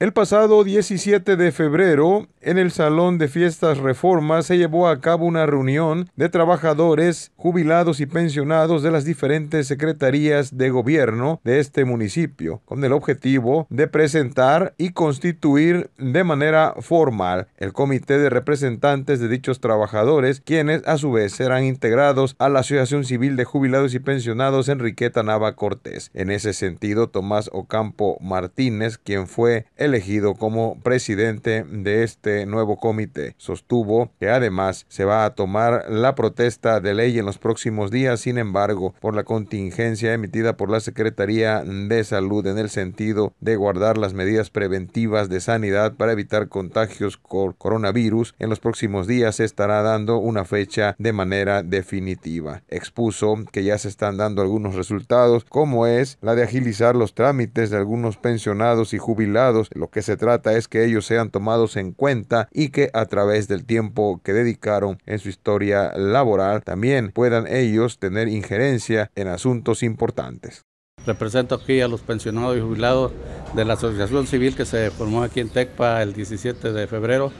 El pasado 17 de febrero, en el Salón de Fiestas Reformas, se llevó a cabo una reunión de trabajadores, jubilados y pensionados de las diferentes secretarías de gobierno de este municipio, con el objetivo de presentar y constituir de manera formal el comité de representantes de dichos trabajadores, quienes a su vez serán integrados a la Asociación Civil de Jubilados y Pensionados Enriqueta Nava Cortés. En ese sentido, Tomás Ocampo Martínez, quien fue el elegido como presidente de este nuevo comité. Sostuvo que además se va a tomar la protesta de ley en los próximos días, sin embargo, por la contingencia emitida por la Secretaría de Salud en el sentido de guardar las medidas preventivas de sanidad para evitar contagios con coronavirus, en los próximos días se estará dando una fecha de manera definitiva. Expuso que ya se están dando algunos resultados, como es la de agilizar los trámites de algunos pensionados y jubilados, lo que se trata es que ellos sean tomados en cuenta y que a través del tiempo que dedicaron en su historia laboral también puedan ellos tener injerencia en asuntos importantes. Represento aquí a los pensionados y jubilados de la Asociación Civil que se formó aquí en Tecpa el 17 de febrero.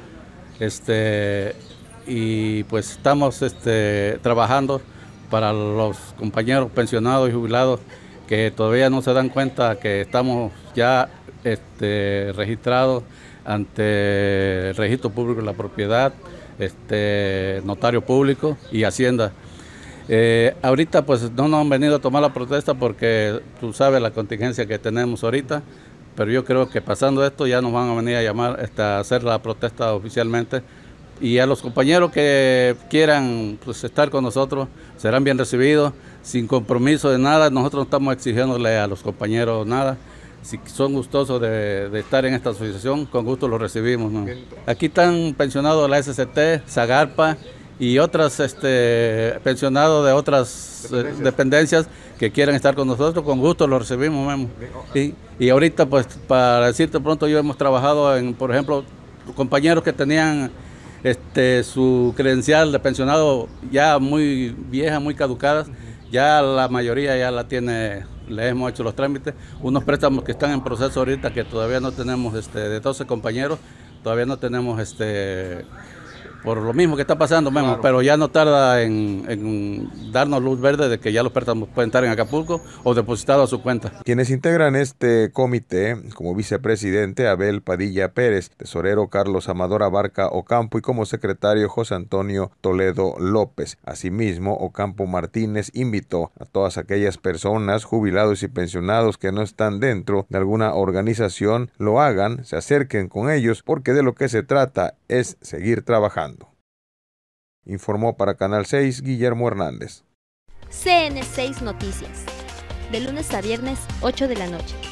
Este, y pues estamos este, trabajando para los compañeros pensionados y jubilados que todavía no se dan cuenta que estamos ya este, registrados ante el registro público de la propiedad, este, notario público y Hacienda. Eh, ahorita pues no nos han venido a tomar la protesta porque tú sabes la contingencia que tenemos ahorita, pero yo creo que pasando esto ya nos van a venir a llamar este, a hacer la protesta oficialmente y a los compañeros que quieran pues, estar con nosotros serán bien recibidos, sin compromiso de nada, nosotros no estamos exigiéndole a los compañeros nada si son gustosos de, estar en esta asociación, con gusto los recibimos. Aquí están pensionados de la SCT, Zagarpa y otras este, pensionados de otras eh, dependencias. que quieren estar con nosotros, con gusto los recibimos. Y, ahorita, pues para decirte pronto, yo hemos trabajado en, por ejemplo, compañeros que tenían este, su credencial de pensionado ya muy vieja, muy caducadas, ya la mayoría ya la tiene le hemos hecho los trámites, unos préstamos que están en proceso ahorita que todavía no tenemos, este, de 12 compañeros, todavía no tenemos este por lo mismo que está pasando, pero ya no tarda en, darnos luz verde de que ya los préstamos pueden estar en Acapulco o depositados a su cuenta. Quienes integran este comité, como vicepresidente Abel Padilla Pérez, tesorero Carlos Amador Abarca Ocampo y como secretario José Antonio Toledo López. Asimismo, Ocampo Martínez invitó a todas aquellas personas, jubilados y pensionados que no están dentro de alguna organización, lo hagan, se acerquen con ellos, porque de lo que se trata es seguir trabajando. Informó para Canal 6 Guillermo Hernández. CN6 Noticias, de lunes a viernes 8 de la noche.